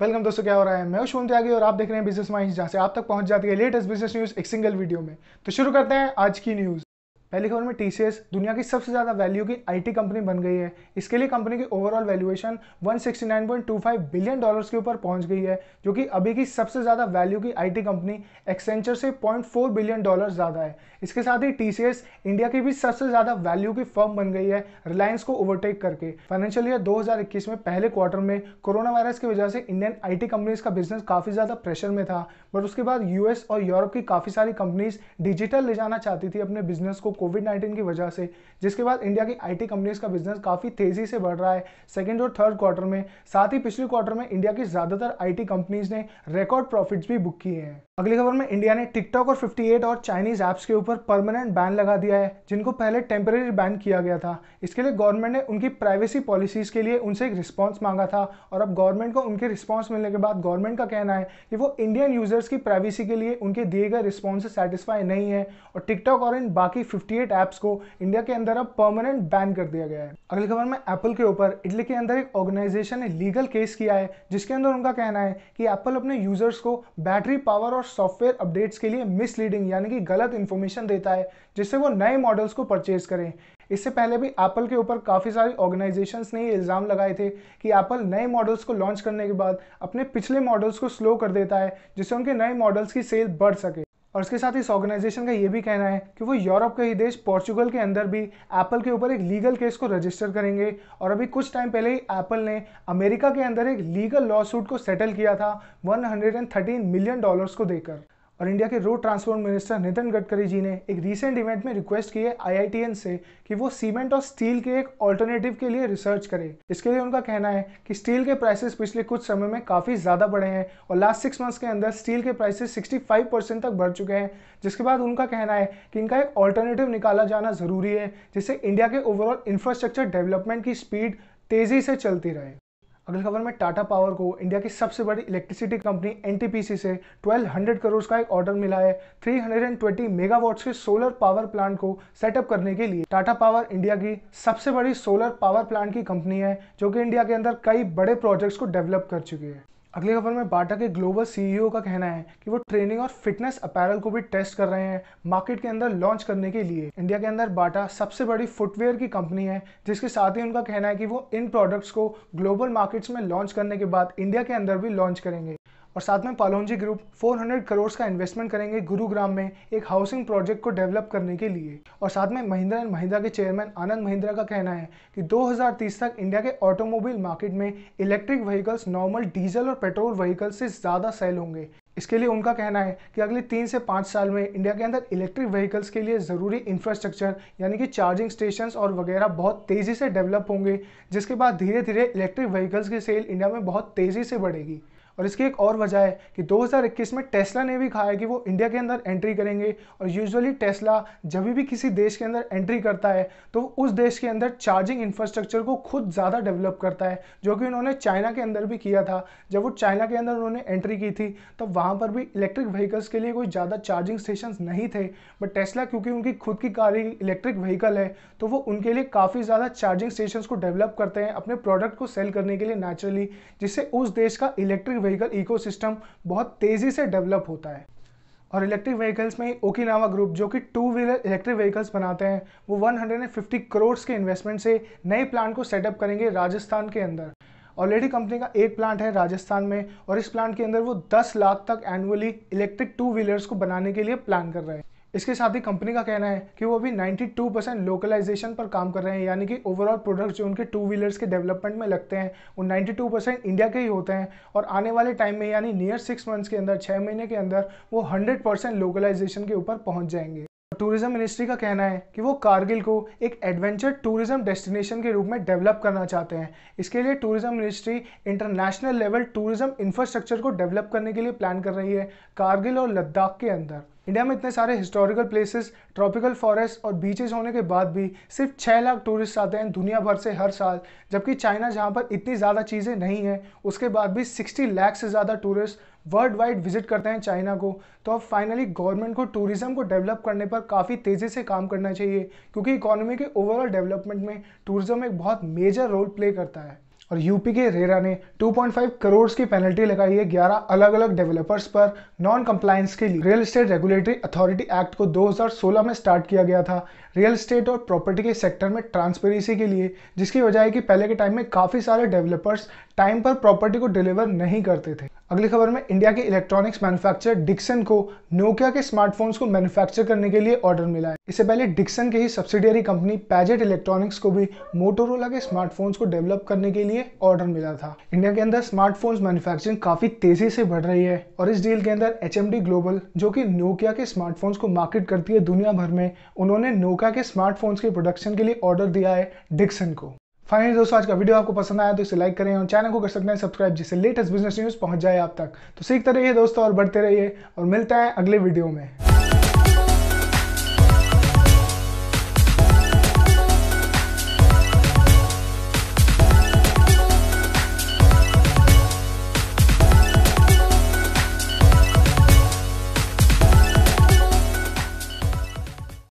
welcome दोस्तों क्या हो रहा है मैं शुभम त्यागी और आप देख रहे हैं बिजनेस माइंड जहाँ से आप तक पहुंच जाती है लेटेस्ट बिजनेस न्यूज एक सिंगल वीडियो में तो शुरू करते हैं आज की न्यूज खबर में टीसीएस दुनिया की सबसे ज़्यादा वैल्यू की आईटी कंपनी बन गई है इसके लिए कंपनी की ओवरऑल वैल्यूएशन 169.25 बिलियन डॉलर्स के ऊपर पहुंच गई है जो कि अभी की सबसे ज़्यादा वैल्यू की आईटी कंपनी एक्सेंचर से 0.4 बिलियन डॉलर ज़्यादा है इसके साथ ही टीसीएस इंडिया की भी सबसे ज़्यादा वैल्यू की फर्म बन गई है रिलायंस को ओवरटेक करके फाइनेंशियल ईयर दो में पहले क्वार्टर में कोरोना वायरस की वजह से इंडियन टी कंपनीज का बिजनेस काफ़ी ज़्यादा प्रेशर में था बट उसके बाद यूएस और यूरोप की काफ़ी सारी कंपनीज डिजिटल ले जाना चाहती थी अपने बिजनेस को कोविड नाइन्टीन की वजह से जिसके बाद इंडिया की आई कंपनीज का बिजनेस काफ़ी तेज़ी से बढ़ रहा है सेकेंड और थर्ड क्वार्टर में साथ ही पिछले क्वार्टर में इंडिया की ज़्यादातर आई कंपनीज ने रिकॉर्ड प्रॉफिट्स भी बुक किए हैं अगली खबर में इंडिया ने टिकटॉक और 58 और चाइनीज ऐप्स के ऊपर परमानेंट बैन लगा दिया है जिनको पहले टेम्परेरी बैन किया गया था इसके लिए गवर्नमेंट ने उनकी प्राइवेसी पॉलिसीज़ के लिए उनसे एक रिस्पांस मांगा था और अब गवर्नमेंट को उनके रिस्पांस मिलने के बाद गवर्नमेंट का कहना है कि वो इंडियन यूजर्स की प्राइवेसी के लिए उनके दिए गए रिस्पॉन्स से सेटिस्फाई नहीं है और टिकटॉक और इन बाकी फिफ्टी ऐप्स को इंडिया के अंदर अब परमानेंट बैन कर दिया गया है अगली खबर में एप्पल के ऊपर इटली के अंदर एक ऑर्गेनाइजेशन ने लीगल केस किया है जिसके अंदर उनका कहना है कि एप्पल अपने यूजर्स को बैटरी पावर और सॉफ्टवेयर अपडेट्स के लिए मिसलीडिंग यानी कि गलत इन्फॉर्मेशन देता है जिससे वो नए मॉडल्स को परचेज करें इससे पहले भी एप्पल के ऊपर काफ़ी सारी ऑर्गेनाइजेशंस ने ये इल्ज़ाम लगाए थे कि एप्पल नए मॉडल्स को लॉन्च करने के बाद अपने पिछले मॉडल्स को स्लो कर देता है जिससे उनके नए मॉडल्स की सेल बढ़ सके और इसके साथ इस ऑर्गेनाइजेशन का ये भी कहना है कि वो यूरोप का ही देश पोर्चुगल के अंदर भी एप्पल के ऊपर एक लीगल केस को रजिस्टर करेंगे और अभी कुछ टाइम पहले ही एप्पल ने अमेरिका के अंदर एक लीगल लॉ सूट को सेटल किया था 113 मिलियन डॉलर्स को देकर और इंडिया के road transport minister Nitin Gadkari ji ने एक रीसेंट इवेंट में रिक्वेस्ट की है आईआईटीएन से कि वो सीमेंट और स्टील के एक ऑल्टरनेटिव के लिए रिसर्च करें इसके लिए उनका कहना है कि स्टील के प्राइसेस पिछले कुछ समय में काफ़ी ज़्यादा बढ़े हैं और लास्ट सिक्स मंथ्स के अंदर स्टील के प्राइसेस सिक्सटी परसेंट तक बढ़ चुके हैं जिसके बाद उनका कहना है कि इनका एक ऑल्टरनेटिव निकाला जाना ज़रूरी है जिससे इंडिया के ओवरऑल इंफ्रास्ट्रक्चर डेवलपमेंट की स्पीड तेज़ी से चलती रहे अगली खबर में टाटा पावर को इंडिया की सबसे बड़ी इलेक्ट्रिसिटी कंपनी एन से 1200 करोड़ का एक ऑर्डर मिला है 320 मेगावाट्स के सोलर पावर प्लांट को सेटअप करने के लिए टाटा पावर इंडिया की सबसे बड़ी सोलर पावर प्लांट की कंपनी है जो कि इंडिया के अंदर कई बड़े प्रोजेक्ट्स को डेवलप कर चुकी है अगले खबर में बाटा के ग्लोबल सीईओ e का कहना है कि वो ट्रेनिंग और फिटनेस अपैरल को भी टेस्ट कर रहे हैं मार्केट के अंदर लॉन्च करने के लिए इंडिया के अंदर बाटा सबसे बड़ी फुटवेयर की कंपनी है जिसके साथ ही उनका कहना है कि वो इन प्रोडक्ट्स को ग्लोबल मार्केट्स में लॉन्च करने के बाद इंडिया के अंदर भी लॉन्च करेंगे और साथ में पालोनजी ग्रुप 400 करोड़ का इन्वेस्टमेंट करेंगे गुरुग्राम में एक हाउसिंग प्रोजेक्ट को डेवलप करने के लिए और साथ में महिंद्रा एंड महिंद्रा के चेयरमैन आनंद महिंद्रा का कहना है कि 2030 तक इंडिया के ऑटोमोबाइल मार्केट में इलेक्ट्रिक व्हीकल्स नॉर्मल डीजल और पेट्रोल व्हीकल से ज़्यादा सेल होंगे इसके लिए उनका कहना है कि अगले तीन से पाँच साल में इंडिया के अंदर इलेक्ट्रिक व्हीकल्स के लिए ज़रूरी इंफ्रास्ट्रक्चर यानी कि चार्जिंग स्टेशन और वगैरह बहुत तेज़ी से डेवलप होंगे जिसके बाद धीरे धीरे इलेक्ट्रिक व्हीकल्स की सेल इंडिया में बहुत तेज़ी से बढ़ेगी और इसकी एक और वजह है कि 2021 में टेस्ला ने भी कहा है कि वो इंडिया के अंदर एंट्री करेंगे और यूजुअली टेस्ला जब भी किसी देश के अंदर एंट्री करता है तो उस देश के अंदर चार्जिंग इंफ्रास्ट्रक्चर को खुद ज़्यादा डेवलप करता है जो कि उन्होंने चाइना के अंदर भी किया था जब वो चाइना के अंदर उन्होंने एंट्री की थी तब वहाँ पर भी इलेक्ट्रिक व्हीकल्स के लिए कोई ज़्यादा चार्जिंग स्टेशन नहीं थे बट टेस्ला क्योंकि उनकी खुद की कार इलेक्ट्रिक व्हीकल है तो वो उनके लिए काफ़ी ज़्यादा चार्जिंग स्टेशन को डेवलप करते हैं अपने प्रोडक्ट को सेल करने के लिए नेचुरली जिससे उस देश का इलेक्ट्रिक व्हीकल इको बहुत तेज़ी से डेवलप होता है और इलेक्ट्रिक व्हीकल्स में ओकिनावा ग्रुप जो कि टू व्हीलर इलेक्ट्रिक व्हीकल्स बनाते हैं वो 150 करोड़ के इन्वेस्टमेंट से नए प्लांट को सेटअप करेंगे राजस्थान के अंदर ऑलरेडी कंपनी का एक प्लांट है राजस्थान में और इस प्लांट के अंदर वो 10 लाख तक एनुअली इलेक्ट्रिक टू व्हीलर्स को बनाने के लिए प्लान कर रहे हैं इसके साथ ही कंपनी का कहना है कि वो अभी 92 परसेंट लोकलाइजेशन पर काम कर रहे हैं यानी कि ओवरऑल प्रोडक्ट्स जो उनके टू व्हीलर्स के डेवलपमेंट में लगते हैं वो 92 परसेंट इंडिया के ही होते हैं और आने वाले टाइम में यानी नियर सिक्स मंथ्स के अंदर छः महीने के अंदर वो हंड्रेड परसेंट लोकलाइजेशन के ऊपर पहुँच जाएंगे टूरिज्म मिनिस्ट्री का कहना है कि वो कारगिल को एक एडवेंचर टूरिज्म डेस्टिनेशन के रूप में डेवलप करना चाहते हैं इसके लिए tourism ministry international level tourism infrastructure को डेवलप करने के लिए प्लान कर रही है कारगिल और लद्दाख के अंदर इंडिया में इतने सारे हिस्टोरिकल प्लेसेस ट्रॉपिकल फॉरेस्ट और बीचेस होने के बाद भी सिर्फ छः लाख टूरिस्ट आते हैं दुनिया भर से हर साल जबकि चाइना जहाँ पर इतनी ज़्यादा चीज़ें नहीं हैं उसके बाद भी सिक्सटी लाख से ज़्यादा टूरिस्ट वर्ल्ड वाइड विजिट करते हैं चाइना को तो अब फाइनली गवर्नमेंट को टूरिज़्म को डेवलप करने पर काफ़ी तेज़ी से काम करना चाहिए क्योंकि इकोनॉमी के ओवरऑल डेवलपमेंट में टूरिज़्म एक बहुत मेजर रोल प्ले करता है और यूपी के रेरा ने 2.5 करोड़ की पेनल्टी लगाई है 11 अलग अलग डेवलपर्स पर नॉन कंप्लायंस के लिए real estate regulatory authority act को 2016 में स्टार्ट किया गया था रियल स्टेट और प्रॉपर्टी के सेक्टर में ट्रांसपेरेंसी के लिए जिसकी वजह है कि पहले के टाइम में काफ़ी सारे डेवलपर्स टाइम पर प्रॉपर्टी को डिलीवर नहीं करते थे अगली खबर में इंडिया के इलेक्ट्रॉनिक्स मैन्युफैक्चरर डिक्सन को नोकिया के स्मार्टफोन्स को मैन्युफैक्चर करने के लिए ऑर्डर मिला है इससे पहले डिक्सन के ही सब्सिडियरी कंपनी पैजेट इलेक्ट्रॉनिक्स को भी मोटोरोला के स्मार्टफोन्स को डेवलप करने के लिए ऑर्डर मिला था इंडिया के अंदर स्मार्टफोन्स मैन्युफैक्चरिंग काफी तेजी से बढ़ रही है और इस डील के अंदर एच ग्लोबल जो की नोकिया के स्मार्टफोन्स को मार्केट करती है दुनिया भर में उन्होंने नोकिया के स्मार्टफोन्स के प्रोडक्शन के लिए ऑर्डर दिया है डिक्सन को फाइनली दोस्तों आज का वीडियो आपको पसंद आया तो इसे लाइक करें और चैनल को कर सकते हैं सब्सक्राइब जिससे लेटेस्ट बिजनेस न्यूज़ पहुंच जाए आप तक तो सीखते रहिए दोस्तों और बढ़ते रहिए और मिलता है अगले वीडियो में